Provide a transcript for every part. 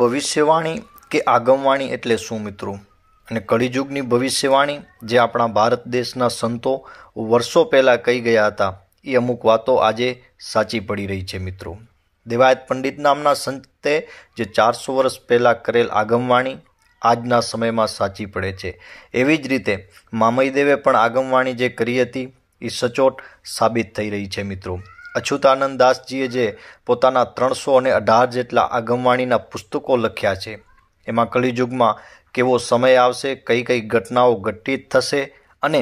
ભવિષ્યવાણી કે આગમવાણી એટલે શું મિત્રો અને કળીયુગની ભવિષ્યવાણી જે આપણા ભારત દેશના સંતો વર્ષો પહેલાં કહી ગયા હતા એ અમુક વાતો આજે સાચી પડી રહી છે મિત્રો દેવાયત પંડિત નામના સંતે જે ચારસો વર્ષ પહેલાં કરેલ આગમવાણી આજના સમયમાં સાચી પડે છે એવી જ રીતે મામઈદેવે પણ આગમવાણી જે કરી હતી એ સચોટ સાબિત થઈ રહી છે મિત્રો અછૂતાનંદ દાસજીએ જે પોતાના ત્રણસો અને અઢાર જેટલા આગમવાણીના પુસ્તકો લખ્યા છે એમાં કલિયુગમાં કેવો સમય આવશે કઈ કઈ ઘટનાઓ ઘટિત થશે અને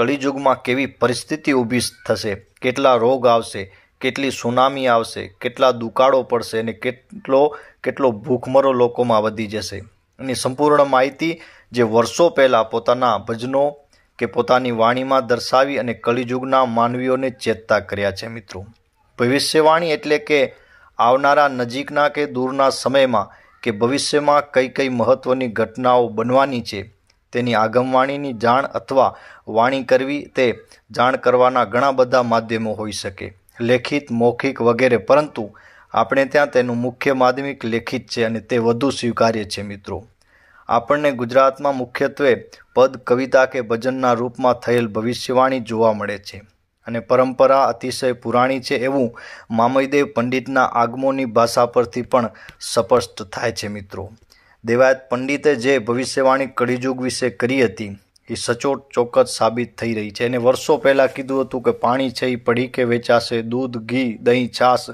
કલિયુગમાં કેવી પરિસ્થિતિ ઊભી થશે કેટલા રોગ આવશે કેટલી સુનામી આવશે કેટલા દુકાળો પડશે અને કેટલો કેટલો ભૂખમરો લોકોમાં વધી જશે એની સંપૂર્ણ માહિતી જે વર્ષો પહેલાં પોતાના ભજનો કે પોતાની વાણીમાં દર્શાવી અને કલિયુગના માનવીઓને ચેતતા કર્યા છે મિત્રો ભવિષ્યવાણી એટલે કે આવનારા નજીકના કે દૂરના સમયમાં કે ભવિષ્યમાં કઈ કઈ મહત્ત્વની ઘટનાઓ બનવાની છે તેની આગમવાણીની જાણ અથવા વાણી કરવી તે જાણ કરવાના ઘણા બધા માધ્યમો હોઈ શકે લેખિત મૌખિક વગેરે પરંતુ આપણે ત્યાં તેનું મુખ્ય માધ્યમિક લેખિત છે અને તે વધુ સ્વીકાર્ય છે મિત્રો આપણને ગુજરાતમાં મુખ્યત્વે પદ કવિતા કે ભજનના રૂપમાં થયેલ ભવિષ્યવાણી જોવા મળે છે અને પરંપરા અતિશય પુરાણી છે એવું મામયદેવ પંડિતના આગમોની ભાષા પરથી પણ સ્પષ્ટ થાય છે મિત્રો દેવાયત પંડિતે જે ભવિષ્યવાણી કળીયુગ વિશે કરી હતી એ સચોટ ચોક્કસ સાબિત થઈ રહી છે અને વર્ષો પહેલાં કીધું હતું કે પાણી છે એ પડી કે વેચાશે દૂધ ઘી દહીં છાશ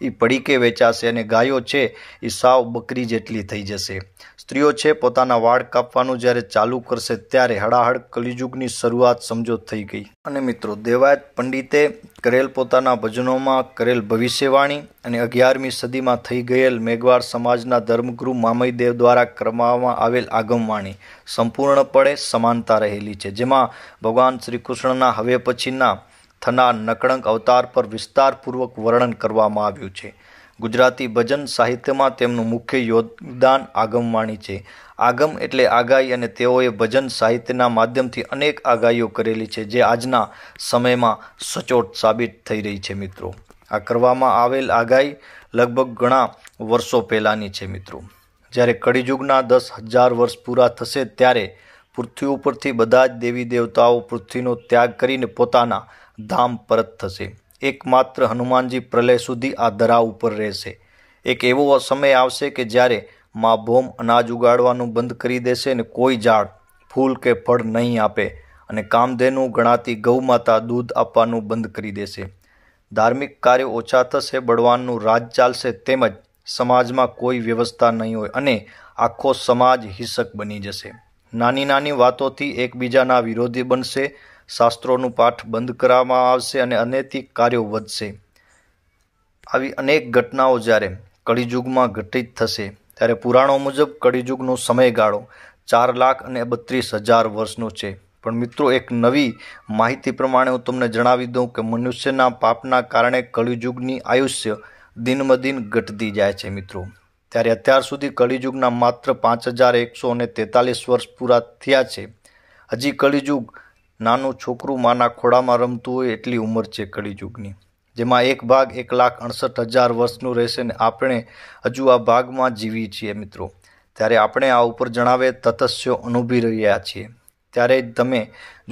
એ પડીકે વેચાશે અને ગાયો છે એ સાવ બકરી જેટલી થઈ જશે સ્ત્રીઓ છે પોતાના વાળ કાપવાનું જ્યારે ચાલુ કરશે ત્યારે હડાહડ કલિયુગની શરૂઆત સમજો થઈ ગઈ અને મિત્રો દેવાયત પંડિતે કરેલ પોતાના ભજનોમાં કરેલ ભવિષ્યવાણી અને અગિયારમી સદીમાં થઈ ગયેલ મેઘવાળ સમાજના ધર્મગુરુ મામયદેવ દ્વારા કરવામાં આવેલ આગમવાણી સંપૂર્ણપણે સમાનતા રહેલી છે જેમાં ભગવાન શ્રીકૃષ્ણના હવે પછીના થનાર નકળંક અવતાર પર વિસ્તારપૂર્વક વર્ણન કરવામાં આવ્યું છે ગુજરાતી ભજન સાહિત્યમાં તેમનું મુખ્ય યોગદાન આગમવાણી છે આગમ એટલે આગાહી અને તેઓએ ભજન સાહિત્યના માધ્યમથી અનેક આગાહીઓ કરેલી છે જે આજના સમયમાં સચોટ સાબિત થઈ રહી છે મિત્રો આ કરવામાં આવેલ આગાહી લગભગ ઘણા વર્ષો પહેલાંની છે મિત્રો જ્યારે કળિયુગના દસ હજાર વર્ષ પૂરા થશે ત્યારે પૃથ્વી ઉપરથી બધા જ દેવી દેવતાઓ પૃથ્વીનો ત્યાગ કરીને પોતાના ધામ પરત થશે એકમાત્ર હનુમાનજી પ્રલય સુધી આ ધરા ઉપર રહેશે એક એવો સમય આવશે કે જ્યારે મા ભોમ અનાજ ઉગાડવાનું બંધ કરી દેશે અને કોઈ ઝાડ ફૂલ કે ફળ નહીં આપે અને કામધેનુ ગણાતી ગૌમાતા દૂધ આપવાનું બંધ કરી દેશે ધાર્મિક કાર્યો ઓછા થશે બળવાનનું રાજ ચાલશે તેમજ સમાજમાં કોઈ વ્યવસ્થા નહીં હોય અને આખો સમાજ હિંસક બની જશે નાની નાની વાતોથી એકબીજાના વિરોધી બનશે શાસ્ત્રોનું પાઠ બંધ કરવામાં આવશે અને અનૈતિક કાર્યો વધશે આવી અનેક ઘટનાઓ જ્યારે કળિયુગમાં ઘટિત થશે ત્યારે પુરાણો મુજબ કળિયુગનો સમયગાળો ચાર લાખ અને બત્રીસ હજાર વર્ષનો છે પણ મિત્રો એક નવી માહિતી પ્રમાણે હું તમને જણાવી દઉં કે મનુષ્યના પાપના કારણે કળીયુગની આયુષ્ય દિનમદિન ઘટતી જાય છે મિત્રો ત્યારે અત્યાર સુધી કળીયુગના માત્ર પાંચ હજાર એકસો અને તેતાલીસ વર્ષ પૂરા થયા છે હજી કળિયુગ નાનું છોકરું માના ખોળામાં રમતું હોય એટલી ઉંમર છે કળીયુગની જેમાં એક ભાગ એક લાખ અડસઠ હજાર વર્ષનું રહેશે ને આપણે હજુ આ ભાગમાં જીવીએ છીએ મિત્રો ત્યારે આપણે આ ઉપર જણાવે તતસ્યો અનુભવી રહ્યા છીએ ત્યારે જ તમે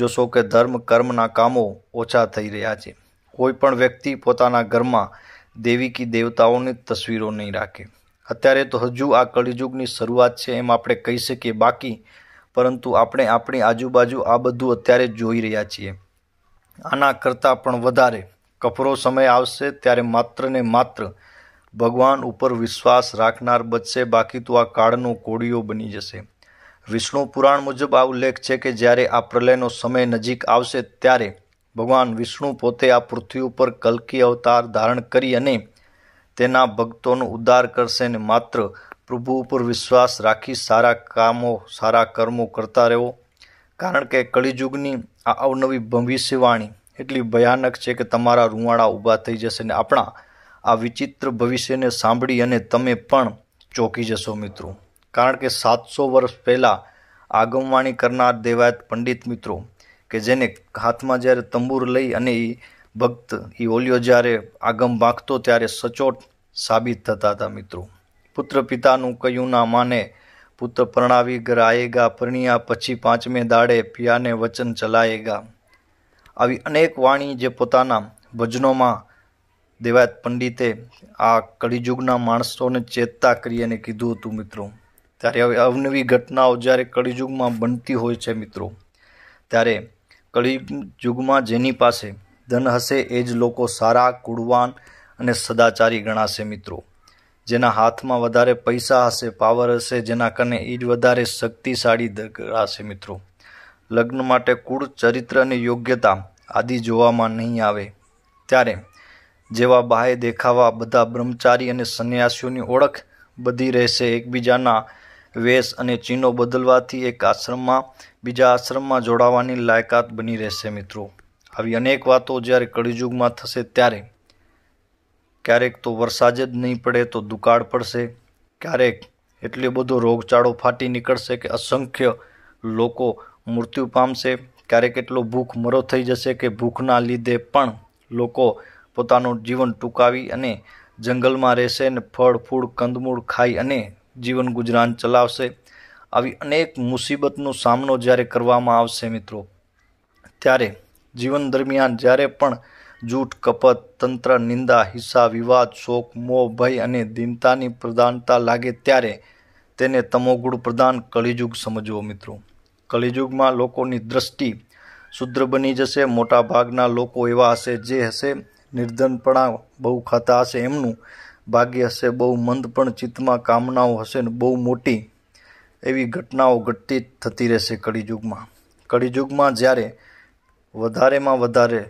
જોશો કે ધર્મ કર્મના કામો ઓછા થઈ રહ્યા છે કોઈ પણ વ્યક્તિ પોતાના ઘરમાં દેવી કી દેવતાઓની તસવીરો નહીં રાખે અત્યારે તો હજુ આ કળિયુગની શરૂઆત છે એમ આપણે કહી શકીએ બાકી પરંતુ આપણે આપણી આજુબાજુ આ બધું અત્યારે જોઈ રહ્યા છીએ આના કરતાં પણ વધારે કપરો સમય આવશે ત્યારે માત્ર ને માત્ર ભગવાન ઉપર વિશ્વાસ રાખનાર બચશે બાકી તો આ કાળનો કોડિયો બની જશે વિષ્ણુ પુરાણ મુજબ આ ઉલ્લેખ છે કે જ્યારે આ પ્રલયનો સમય નજીક આવશે ત્યારે ભગવાન વિષ્ણુ પોતે આ પૃથ્વી ઉપર કલ્કી અવતાર ધારણ કરી અને તેના ભક્તોનો ઉદ્ધાર કરશે ને માત્ર પ્રભુ ઉપર વિશ્વાસ રાખી સારા કામો સારા કર્મો કરતા રહેવો કારણ કે કળીયુગની આ અવનવી ભવિષ્યવાણી એટલી ભયાનક છે કે તમારા રૂવાડા ઊભા થઈ જશે ને આપણા આ વિચિત્ર ભવિષ્યને સાંભળી અને તમે પણ ચોંકી જશો મિત્રો કારણ કે સાતસો વર્ષ પહેલાં આગમવાણી કરનાર દેવાયત પંડિત મિત્રો કે જેને હાથમાં જ્યારે તંબુર લઈ અને એ ભક્ત એ ઓલિયો જ્યારે આગમ બાંકતો ત્યારે સચોટ સાબિત થતા હતા મિત્રો પુત્ર પિતાનું કયું ના માને પુત્ર પરણાવી ઘર આયેગા પરણ્યા પછી પાંચમે દાડે પિયાને વચન ચલાયેગા આવી અનેક વાણી જે પોતાના ભજનોમાં દેવાયત પંડિતે આ કળીયુગના માણસોને ચેતતા કરી અને કીધું હતું મિત્રો ત્યારે હવે અવનવી ઘટનાઓ જ્યારે કળીયુગમાં બનતી હોય છે મિત્રો ત્યારે કળીયુગમાં જેની પાસે ધન હશે એ જ લોકો સારા કુળવાન અને સદાચારી ગણાશે મિત્રો જેના હાથમાં વધારે પૈસા હશે પાવર હશે જેના કને એ જ વધારે શક્તિશાળી દગરાશે મિત્રો લગ્ન માટે કુળ ચરિત્ર અને યોગ્યતા આદિ જોવામાં નહીં આવે ત્યારે જેવા બાહે દેખાવા બધા બ્રહ્મચારી અને સંન્યાસીઓની ઓળખ બધી રહેશે એકબીજાના વેશ અને ચિહ્નો બદલવાથી એક આશ્રમમાં બીજા આશ્રમમાં જોડાવાની લાયકાત બની રહેશે મિત્રો આવી અનેક વાતો જ્યારે કળિયુગમાં થશે ત્યારે ક્યારેક તો વરસાદ જ નહીં પડે તો દુકાળ પડશે ક્યારેક એટલો બધો રોગચાળો ફાટી નીકળશે કે અસંખ્ય લોકો મૃત્યુ પામશે ક્યારેક એટલો ભૂખ મરો થઈ જશે કે ભૂખના લીધે પણ લોકો પોતાનું જીવન ટૂંકાવી અને જંગલમાં રહેશે અને ફળ ફૂળ કંદમૂળ ખાઈ અને જીવન ગુજરાન ચલાવશે આવી અનેક મુસીબતનો સામનો જ્યારે કરવામાં આવશે મિત્રો ત્યારે જીવન દરમિયાન જ્યારે પણ જૂઠ કપત તંત્ર નિંદા હિસ્સા વિવાદ શોક મોહ ભય અને દિનતાની પ્રધાનતા લાગે ત્યારે તેને તમોગુણ પ્રધાન કળિયુગ સમજવો મિત્રો કળિયુગમાં લોકોની દ્રષ્ટિ શુદ્ર બની જશે મોટા ભાગના લોકો એવા હશે જે હશે નિર્ધનપણા બહુ ખાતા હશે એમનું ભાગ્ય હશે બહુ મંદ પણ ચિત્તમાં કામનાઓ હશે ને બહુ મોટી એવી ઘટનાઓ ઘટતી થતી રહેશે કળિયુગમાં કળિયુગમાં જ્યારે વધારેમાં વધારે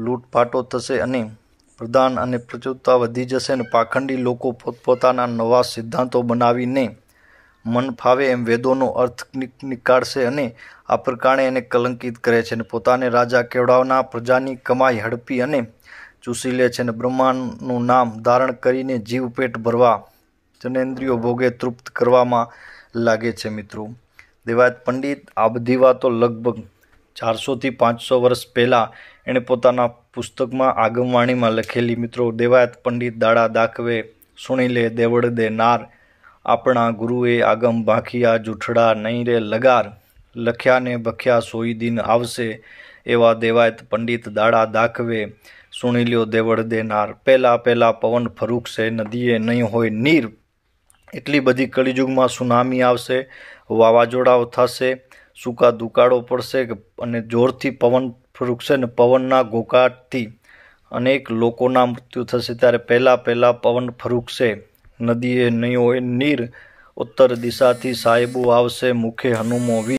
લૂંટફાટો થશે અને પ્રદાન અને પ્રચુરતા વધી જશે અને પાખંડી લોકો પોતપોતાના નવા સિદ્ધાંતો બનાવીને મન ફાવે એમ વેદોનો અર્થ નીકાળશે અને આ પ્રકારે એને કલંકિત કરે છે અને પોતાને રાજા કેવડાવના પ્રજાની કમાઈ હડપી અને ચૂસી લે છે અને બ્રહ્માંડનું નામ ધારણ કરીને જીવ પેટ ભરવા જનેન્દ્રિયો ભોગે તૃપ્ત કરવામાં લાગે છે મિત્રો દેવાયત પંડિત આ બધી વાતો લગભગ ચારસોથી પાંચસો વર્ષ પહેલાં એણે પોતાના પુસ્તકમાં આગમવાણીમાં લખેલી મિત્રો દેવાયત પંડિત દાડા દાખવે સુણી લે દેવડ દે નાર આપણા ગુરુએ આગમ ભાંખિયા જૂઠડા નહીં રે લગાર લખ્યાને ભખ્યા સોઈ દિન આવશે એવા દેવાયત પંડિત દાડા દાખવે સુણી લ્યો દેવડ દે નાર પહેલાં પહેલાં પવન ફરૂકશે નદીએ નહીં હોય નીર એટલી બધી કળીયુગમાં સુનામી આવશે વાવાઝોડાઓ થશે સૂકા દુકાળો પડશે અને જોરથી પવન ફૂંકશે ને પવનના ઘોંઘાટથી અનેક લોકોના મૃત્યુ થશે ત્યારે પહેલાં પહેલાં પવન ફરૂકશે નદીએ નહીં હોય નીર ઉત્તર દિશાથી સાહેબો આવશે મુખે હનુમોવી